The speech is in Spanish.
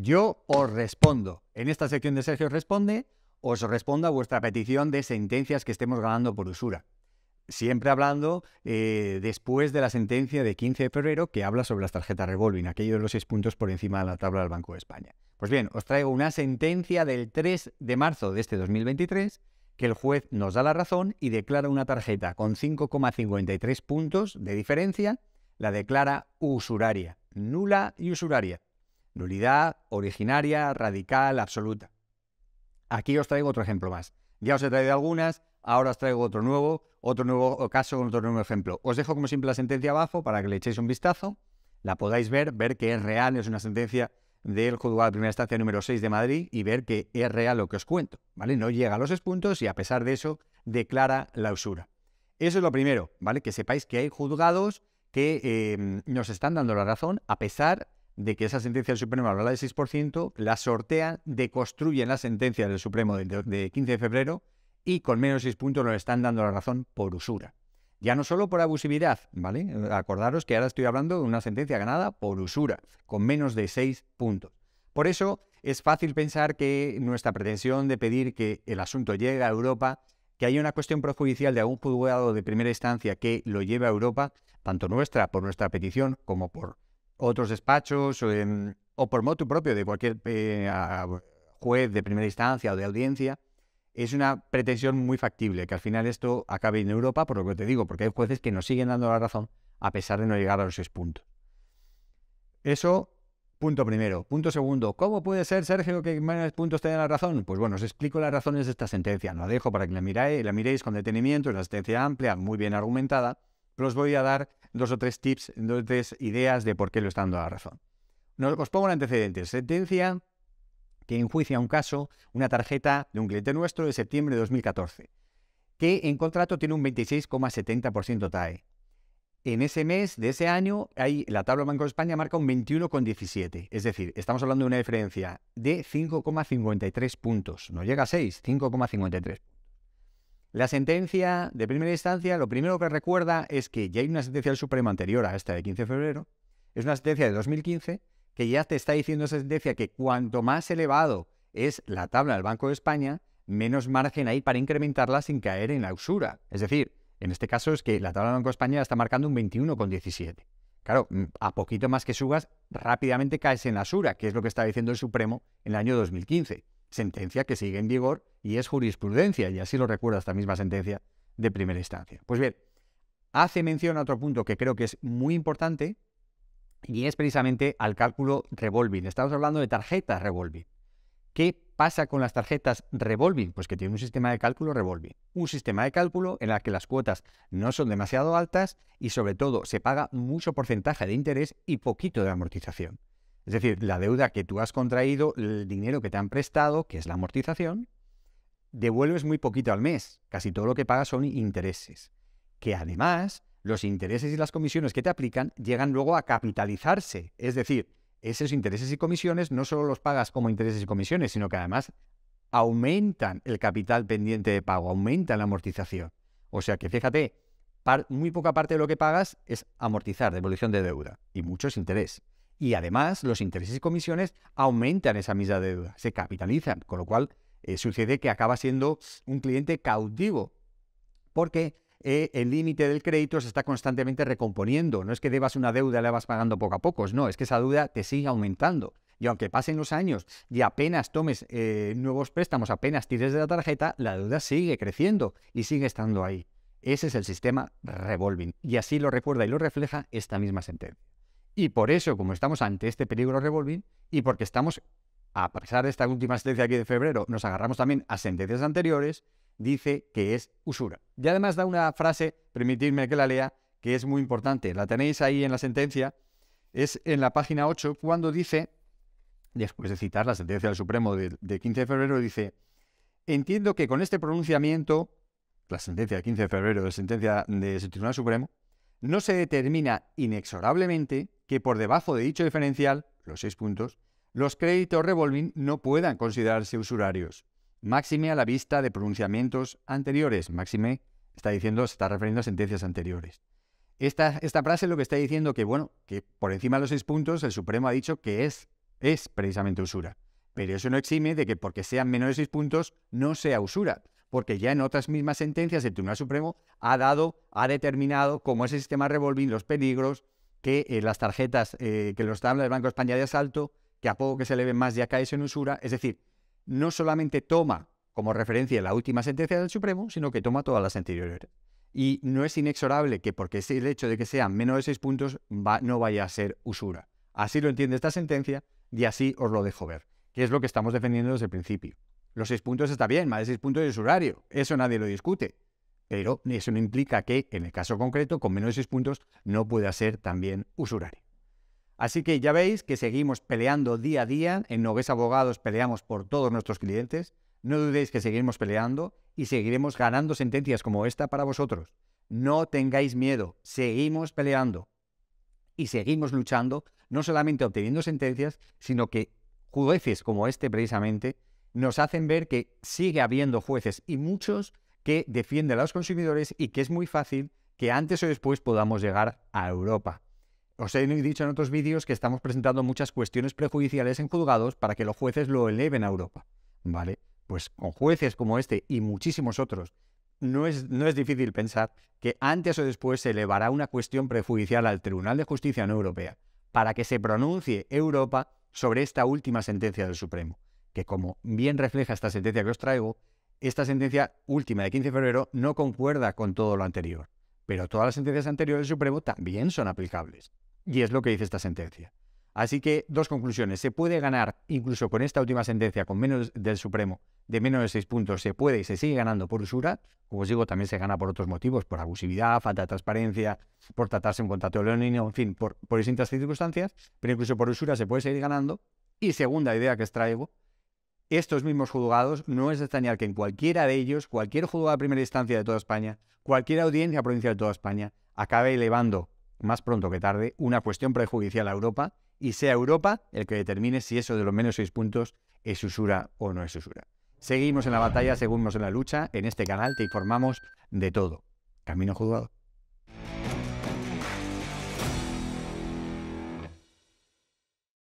Yo os respondo. En esta sección de Sergio Responde, os respondo a vuestra petición de sentencias que estemos ganando por usura. Siempre hablando eh, después de la sentencia de 15 de febrero que habla sobre las tarjetas revolving, aquello de los seis puntos por encima de la tabla del Banco de España. Pues bien, os traigo una sentencia del 3 de marzo de este 2023 que el juez nos da la razón y declara una tarjeta con 5,53 puntos de diferencia, la declara usuraria, nula y usuraria. Nulidad originaria, radical, absoluta. Aquí os traigo otro ejemplo más. Ya os he traído algunas, ahora os traigo otro nuevo, otro nuevo caso con otro nuevo ejemplo. Os dejo como siempre la sentencia abajo para que le echéis un vistazo, la podáis ver, ver que es real, es una sentencia del juzgado de primera instancia número 6 de Madrid y ver que es real lo que os cuento, ¿vale? No llega a los puntos y a pesar de eso declara la usura. Eso es lo primero, ¿vale? Que sepáis que hay juzgados que eh, nos están dando la razón a pesar de que esa sentencia del Supremo habla de 6%, la sortean, deconstruyen la sentencia del Supremo de, 15 de febrero y con menos 6 puntos nos están dando la razón por usura. Ya no solo por abusividad, ¿vale? Acordaros que ahora estoy hablando de una sentencia ganada por usura, con menos de 6 puntos. Por eso es fácil pensar que nuestra pretensión de pedir que el asunto llegue a Europa, que haya una cuestión prejudicial de algún juzgado de primera instancia que lo lleve a Europa, tanto nuestra por nuestra petición como por otros despachos o, por moto propio de cualquier eh, juez de primera instancia o de audiencia, es una pretensión muy factible que al final esto acabe en Europa, por lo que te digo, porque hay jueces que nos siguen dando la razón a pesar de no llegar a los seis puntos. Eso, punto primero. Punto segundo, ¿cómo puede ser, Sergio, que más puntos tenga la razón? Pues bueno, os explico las razones de esta sentencia. no La dejo para que la miráis, la miréis con detenimiento, es una sentencia amplia, muy bien argumentada, pero os voy a dar dos o tres tips, dos o tres ideas de por qué lo está dando la razón. Nos, os pongo un antecedente. Sentencia que enjuicia un caso, una tarjeta de un cliente nuestro de septiembre de 2014, que en contrato tiene un 26,70% TAE. En ese mes de ese año, hay, la tabla Banco de España marca un 21,17. Es decir, estamos hablando de una diferencia de 5,53 puntos. No llega a 6, 5,53. La sentencia de primera instancia, lo primero que recuerda es que ya hay una sentencia del Supremo anterior a esta de 15 de febrero, es una sentencia de 2015, que ya te está diciendo esa sentencia que cuanto más elevado es la tabla del Banco de España, menos margen hay para incrementarla sin caer en la usura. Es decir, en este caso es que la tabla del Banco de España está marcando un 21,17. Claro, mm, a poquito más que subas, rápidamente caes en la usura, que es lo que está diciendo el Supremo en el año 2015 sentencia que sigue en vigor y es jurisprudencia, y así lo recuerda esta misma sentencia de primera instancia. Pues bien, hace mención a otro punto que creo que es muy importante y es precisamente al cálculo revolving. Estamos hablando de tarjetas revolving. ¿Qué pasa con las tarjetas revolving? Pues que tiene un sistema de cálculo revolving. Un sistema de cálculo en el que las cuotas no son demasiado altas y sobre todo se paga mucho porcentaje de interés y poquito de amortización. Es decir, la deuda que tú has contraído, el dinero que te han prestado, que es la amortización, devuelves muy poquito al mes. Casi todo lo que pagas son intereses. Que además, los intereses y las comisiones que te aplican llegan luego a capitalizarse. Es decir, esos intereses y comisiones no solo los pagas como intereses y comisiones, sino que además aumentan el capital pendiente de pago, aumentan la amortización. O sea que fíjate, muy poca parte de lo que pagas es amortizar, devolución de deuda, y mucho es interés y además los intereses y comisiones aumentan esa misma deuda, se capitalizan, con lo cual eh, sucede que acaba siendo un cliente cautivo, porque eh, el límite del crédito se está constantemente recomponiendo. No es que debas una deuda y la vas pagando poco a poco, no, es que esa deuda te sigue aumentando. Y aunque pasen los años y apenas tomes eh, nuevos préstamos, apenas tires de la tarjeta, la deuda sigue creciendo y sigue estando ahí. Ese es el sistema revolving. Y así lo recuerda y lo refleja esta misma sentencia. Y por eso, como estamos ante este peligro revolving, y porque estamos, a pesar de esta última sentencia aquí de febrero, nos agarramos también a sentencias anteriores, dice que es usura. Y además da una frase, permitidme que la lea, que es muy importante. La tenéis ahí en la sentencia, es en la página 8, cuando dice, después de citar la sentencia del Supremo de, 15 de febrero, dice, entiendo que con este pronunciamiento, la sentencia de 15 de febrero de sentencia del Tribunal Supremo, no se determina inexorablemente que por debajo de dicho diferencial, los seis puntos, los créditos revolving no puedan considerarse usurarios. Máxime a la vista de pronunciamientos anteriores. Máxime está diciendo, se está refiriendo a sentencias anteriores. Esta, esta frase lo que está diciendo que, bueno, que por encima de los seis puntos el Supremo ha dicho que es, es precisamente usura. Pero eso no exime de que porque sean menos de seis puntos no sea usura, porque ya en otras mismas sentencias el Tribunal Supremo ha dado, ha determinado cómo ese sistema revolving, los peligros, que eh, las tarjetas eh, que los tablas del Banco de España de asalto, que a poco que se eleven más ya caes en usura. Es decir, no solamente toma como referencia la última sentencia del Supremo, sino que toma todas las anteriores. Y no es inexorable que porque el hecho de que sean menos de seis puntos no vaya a ser usura. Así lo entiende esta sentencia y así os lo dejo ver, que es lo que estamos defendiendo desde el principio. Los seis puntos está bien, más de seis puntos es usurario, eso nadie lo discute pero eso no implica que, en el caso concreto, con menos de 6 puntos, no pueda ser también usurario. Así que ya veis que seguimos peleando día a día, en Nogués Abogados peleamos por todos nuestros clientes, no dudéis que seguimos peleando y seguiremos ganando sentencias como esta para vosotros. No tengáis miedo, seguimos peleando y seguimos luchando, no solamente obteniendo sentencias, sino que jueces como este precisamente nos hacen ver que sigue habiendo jueces y muchos que defiende a los consumidores y que es muy fácil que antes o después podamos llegar a Europa. Os he dicho en otros vídeos que estamos presentando muchas cuestiones prejudiciales en juzgados para que los jueces lo eleven a Europa. ¿Vale? Pues con jueces como este y muchísimos otros, no es, no es difícil pensar que antes o después se elevará una cuestión prejudicial al Tribunal de Justicia no Europea para que se pronuncie Europa sobre esta última sentencia del Supremo, que como bien refleja esta sentencia que os traigo, esta sentencia última de 15 de febrero no concuerda con todo lo anterior, pero todas las sentencias anteriores del Supremo también son aplicables. Y es lo que dice esta sentencia. Así que dos conclusiones. Se puede ganar, incluso con esta última sentencia, con menos del Supremo, de menos de seis puntos, se puede y se sigue ganando por usura. Como os digo, también se gana por otros motivos, por abusividad, falta de transparencia, por tratarse un contrato de en fin, por, por distintas circunstancias, pero incluso por usura se puede seguir ganando. Y segunda idea que os traigo, estos mismos juzgados, no es de extrañar que en cualquiera de ellos, cualquier juzgado de primera instancia de toda España, cualquier audiencia provincial de toda España, acabe elevando, más pronto que tarde, una cuestión prejudicial a Europa y sea Europa el que determine si eso de los menos seis puntos es usura o no es usura. Seguimos en la batalla, seguimos en la lucha, en este canal te informamos de todo. Camino juzgado.